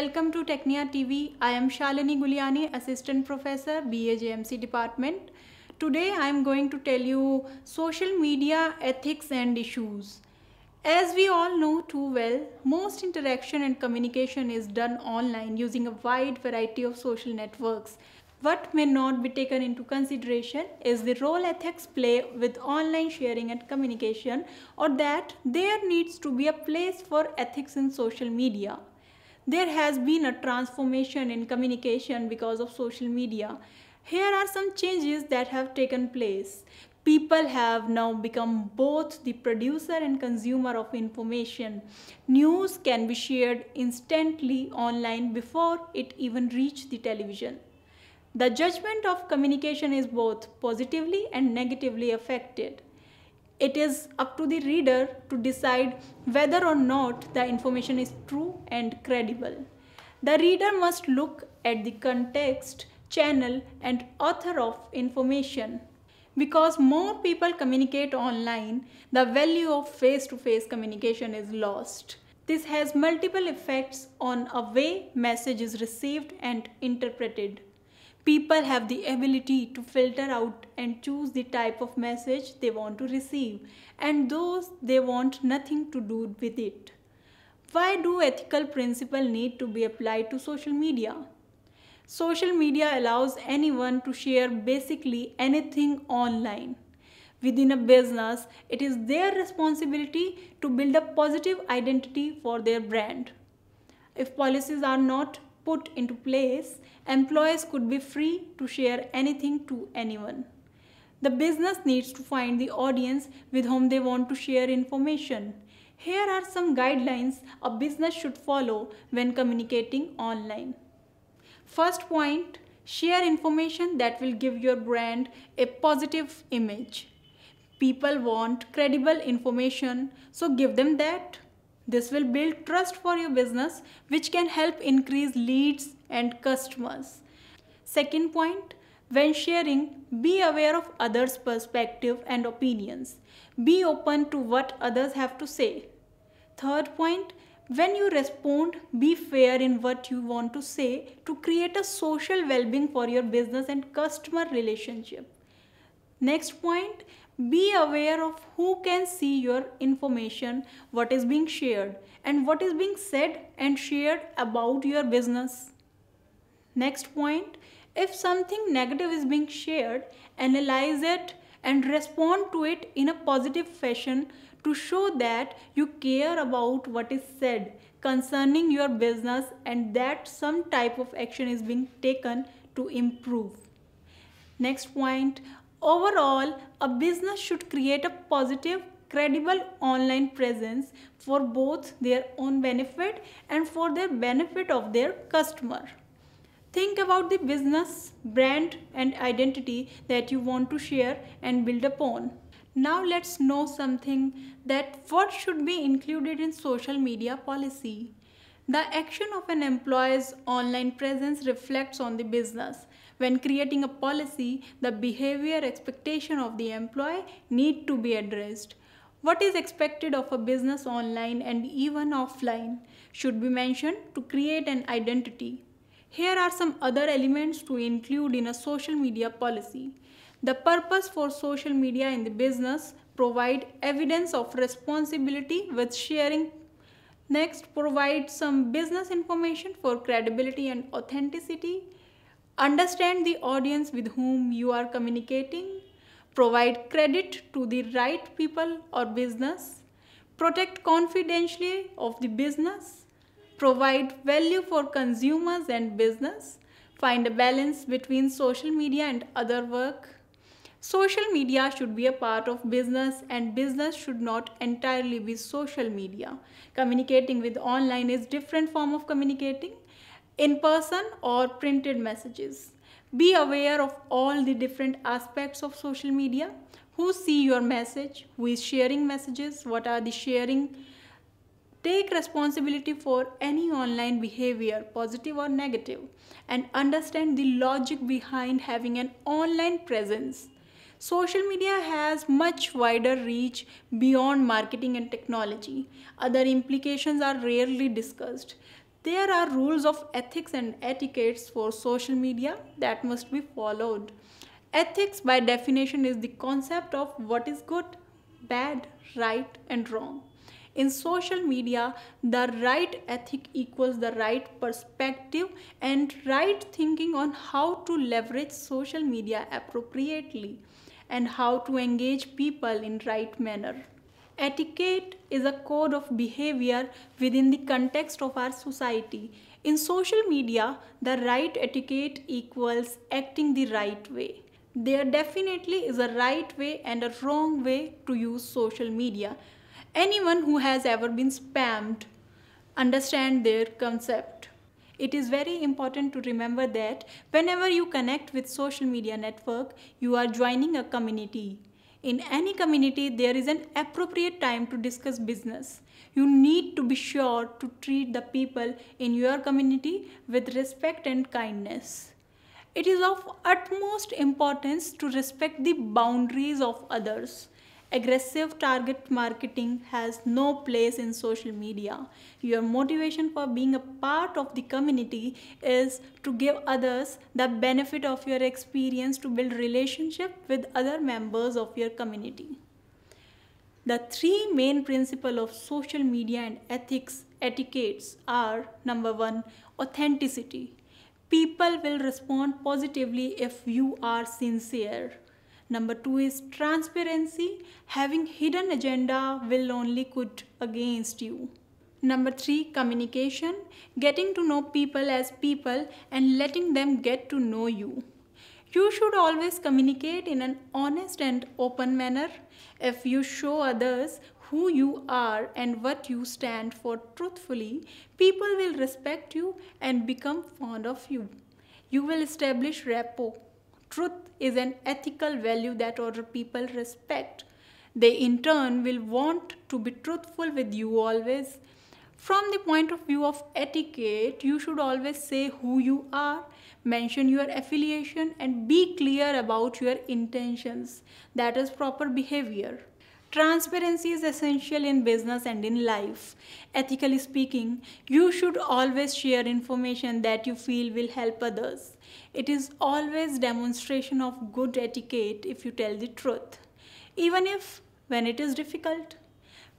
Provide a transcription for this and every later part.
Welcome to Technia TV. I am Shalini Guliani, Assistant Professor, BAJMC Department. Today I am going to tell you social media ethics and issues. As we all know too well, most interaction and communication is done online using a wide variety of social networks. What may not be taken into consideration is the role ethics play with online sharing and communication or that there needs to be a place for ethics in social media there has been a transformation in communication because of social media. Here are some changes that have taken place. People have now become both the producer and consumer of information. News can be shared instantly online before it even reaches the television. The judgment of communication is both positively and negatively affected it is up to the reader to decide whether or not the information is true and credible. The reader must look at the context, channel and author of information. Because more people communicate online, the value of face-to-face -face communication is lost. This has multiple effects on a way message is received and interpreted. People have the ability to filter out and choose the type of message they want to receive and those they want nothing to do with it. Why do ethical principles need to be applied to social media? Social media allows anyone to share basically anything online. Within a business, it is their responsibility to build a positive identity for their brand. If policies are not put into place, employees could be free to share anything to anyone. The business needs to find the audience with whom they want to share information. Here are some guidelines a business should follow when communicating online. First point, share information that will give your brand a positive image. People want credible information, so give them that. This will build trust for your business which can help increase leads and customers. Second point, when sharing, be aware of others' perspective and opinions. Be open to what others have to say. Third point, when you respond, be fair in what you want to say to create a social well-being for your business and customer relationship. Next point, be aware of who can see your information, what is being shared and what is being said and shared about your business. Next point, if something negative is being shared, analyze it and respond to it in a positive fashion to show that you care about what is said concerning your business and that some type of action is being taken to improve. Next point, Overall, a business should create a positive, credible online presence for both their own benefit and for the benefit of their customer. Think about the business, brand and identity that you want to share and build upon. Now let's know something that what should be included in social media policy. The action of an employee's online presence reflects on the business when creating a policy, the behavior expectation of the employee need to be addressed. What is expected of a business online and even offline should be mentioned to create an identity. Here are some other elements to include in a social media policy. The purpose for social media in the business provide evidence of responsibility with sharing. Next, provide some business information for credibility and authenticity. Understand the audience with whom you are communicating. Provide credit to the right people or business. Protect confidentially of the business. Provide value for consumers and business. Find a balance between social media and other work. Social media should be a part of business and business should not entirely be social media. Communicating with online is different form of communicating in person or printed messages. Be aware of all the different aspects of social media. Who see your message? Who is sharing messages? What are the sharing? Take responsibility for any online behavior, positive or negative, and understand the logic behind having an online presence. Social media has much wider reach beyond marketing and technology. Other implications are rarely discussed. There are rules of ethics and etiquettes for social media that must be followed. Ethics by definition is the concept of what is good, bad, right and wrong. In social media, the right ethic equals the right perspective and right thinking on how to leverage social media appropriately and how to engage people in right manner. Etiquette is a code of behavior within the context of our society. In social media, the right etiquette equals acting the right way. There definitely is a right way and a wrong way to use social media. Anyone who has ever been spammed understand their concept. It is very important to remember that whenever you connect with social media network, you are joining a community. In any community, there is an appropriate time to discuss business. You need to be sure to treat the people in your community with respect and kindness. It is of utmost importance to respect the boundaries of others Aggressive target marketing has no place in social media. Your motivation for being a part of the community is to give others the benefit of your experience to build relationship with other members of your community. The three main principles of social media and ethics etiquettes are number 1 authenticity people will respond positively if you are sincere Number two is transparency. Having hidden agenda will only cut against you. Number three, communication. Getting to know people as people and letting them get to know you. You should always communicate in an honest and open manner. If you show others who you are and what you stand for truthfully, people will respect you and become fond of you. You will establish rapport truth is an ethical value that other people respect. They in turn will want to be truthful with you always. From the point of view of etiquette, you should always say who you are, mention your affiliation, and be clear about your intentions. That is proper behavior. Transparency is essential in business and in life. Ethically speaking, you should always share information that you feel will help others. It is always demonstration of good etiquette if you tell the truth, even if when it is difficult.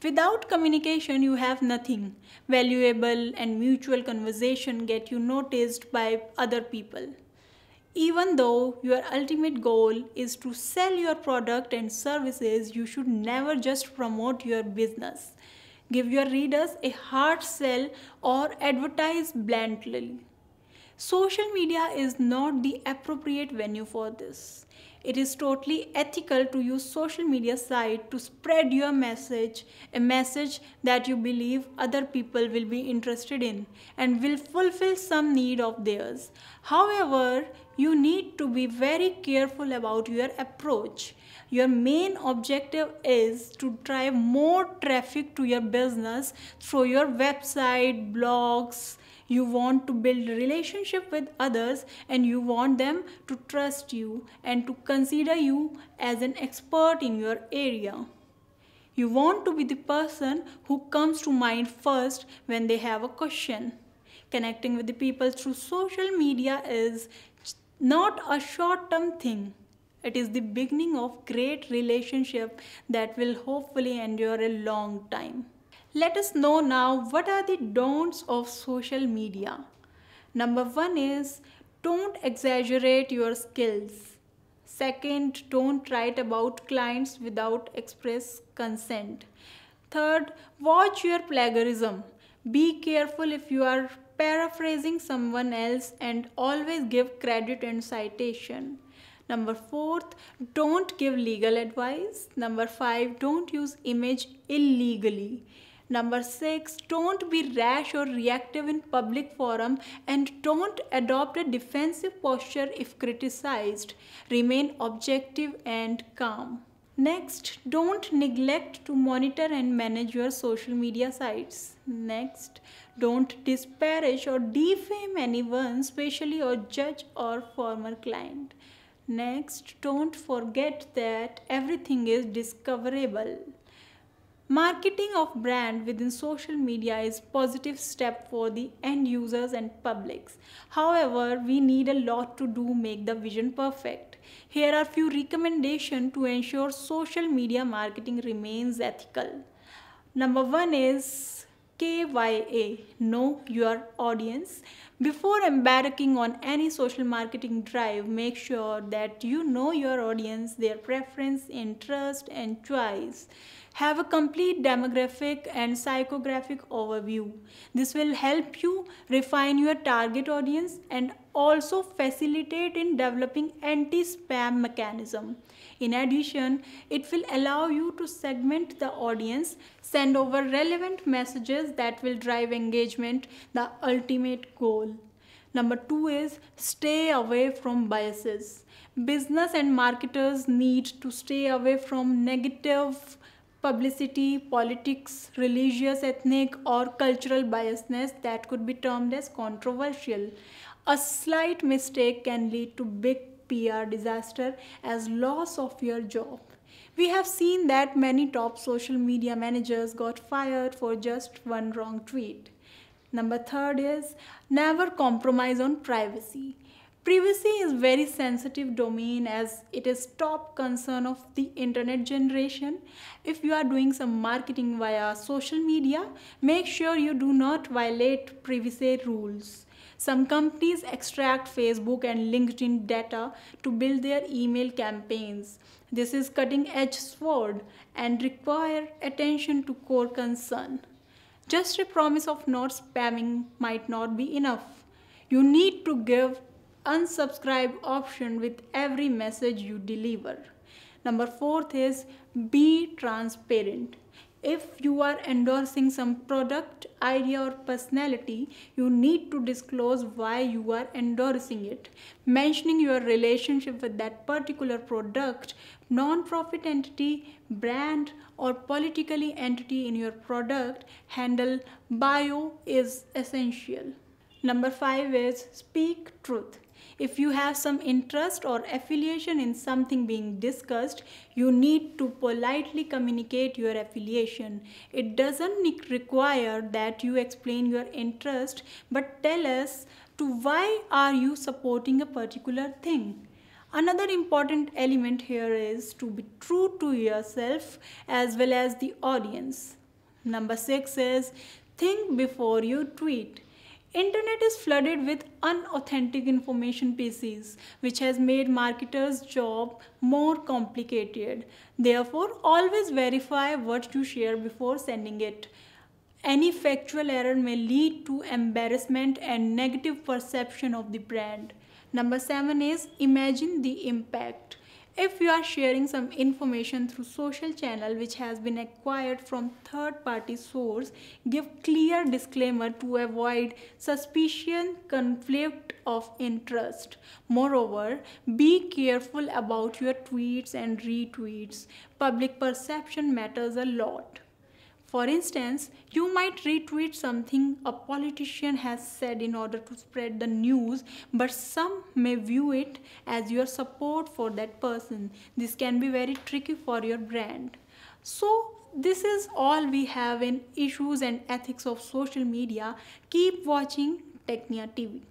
Without communication, you have nothing. Valuable and mutual conversation get you noticed by other people. Even though your ultimate goal is to sell your product and services, you should never just promote your business. Give your readers a hard sell or advertise blandly. Social media is not the appropriate venue for this. It is totally ethical to use social media site to spread your message, a message that you believe other people will be interested in and will fulfill some need of theirs. However, you need to be very careful about your approach. Your main objective is to drive more traffic to your business through your website, blogs, you want to build relationship with others and you want them to trust you and to consider you as an expert in your area. You want to be the person who comes to mind first when they have a question. Connecting with the people through social media is not a short term thing. It is the beginning of great relationship that will hopefully endure a long time. Let us know now what are the don'ts of social media. Number one is don't exaggerate your skills. Second, don't write about clients without express consent. Third, watch your plagiarism. Be careful if you are paraphrasing someone else and always give credit and citation. Number fourth, don't give legal advice. Number five, don't use image illegally. Number six, don't be rash or reactive in public forum and don't adopt a defensive posture if criticized. Remain objective and calm. Next, don't neglect to monitor and manage your social media sites. Next, don't disparage or defame anyone, especially your judge or former client. Next, don't forget that everything is discoverable. Marketing of brand within social media is positive step for the end users and publics. However, we need a lot to do make the vision perfect. Here are few recommendations to ensure social media marketing remains ethical. Number 1 is KYA, know your audience. Before embarking on any social marketing drive, make sure that you know your audience, their preference, interest, and choice. Have a complete demographic and psychographic overview. This will help you refine your target audience and also facilitate in developing anti-spam mechanism. In addition, it will allow you to segment the audience, send over relevant messages that will drive engagement, the ultimate goal. Number two is stay away from biases. Business and marketers need to stay away from negative publicity, politics, religious, ethnic, or cultural biasness that could be termed as controversial. A slight mistake can lead to big PR disaster as loss of your job. We have seen that many top social media managers got fired for just one wrong tweet. Number third is never compromise on privacy. Privacy is very sensitive domain as it is top concern of the internet generation. If you are doing some marketing via social media, make sure you do not violate privacy rules. Some companies extract Facebook and LinkedIn data to build their email campaigns. This is cutting edge sword and require attention to core concern. Just a promise of not spamming might not be enough. You need to give unsubscribe option with every message you deliver. Number fourth is be transparent if you are endorsing some product idea or personality you need to disclose why you are endorsing it mentioning your relationship with that particular product non-profit entity brand or politically entity in your product handle bio is essential number 5 is speak truth if you have some interest or affiliation in something being discussed, you need to politely communicate your affiliation. It doesn't require that you explain your interest, but tell us to why are you supporting a particular thing. Another important element here is to be true to yourself as well as the audience. Number six is think before you tweet. Internet is flooded with unauthentic information pieces, which has made marketers' job more complicated. Therefore, always verify what you share before sending it. Any factual error may lead to embarrassment and negative perception of the brand. Number seven is imagine the impact. If you are sharing some information through social channel which has been acquired from third party source, give clear disclaimer to avoid suspicion, conflict of interest. Moreover, be careful about your tweets and retweets. Public perception matters a lot. For instance, you might retweet something a politician has said in order to spread the news, but some may view it as your support for that person. This can be very tricky for your brand. So, this is all we have in issues and ethics of social media. Keep watching Technia TV.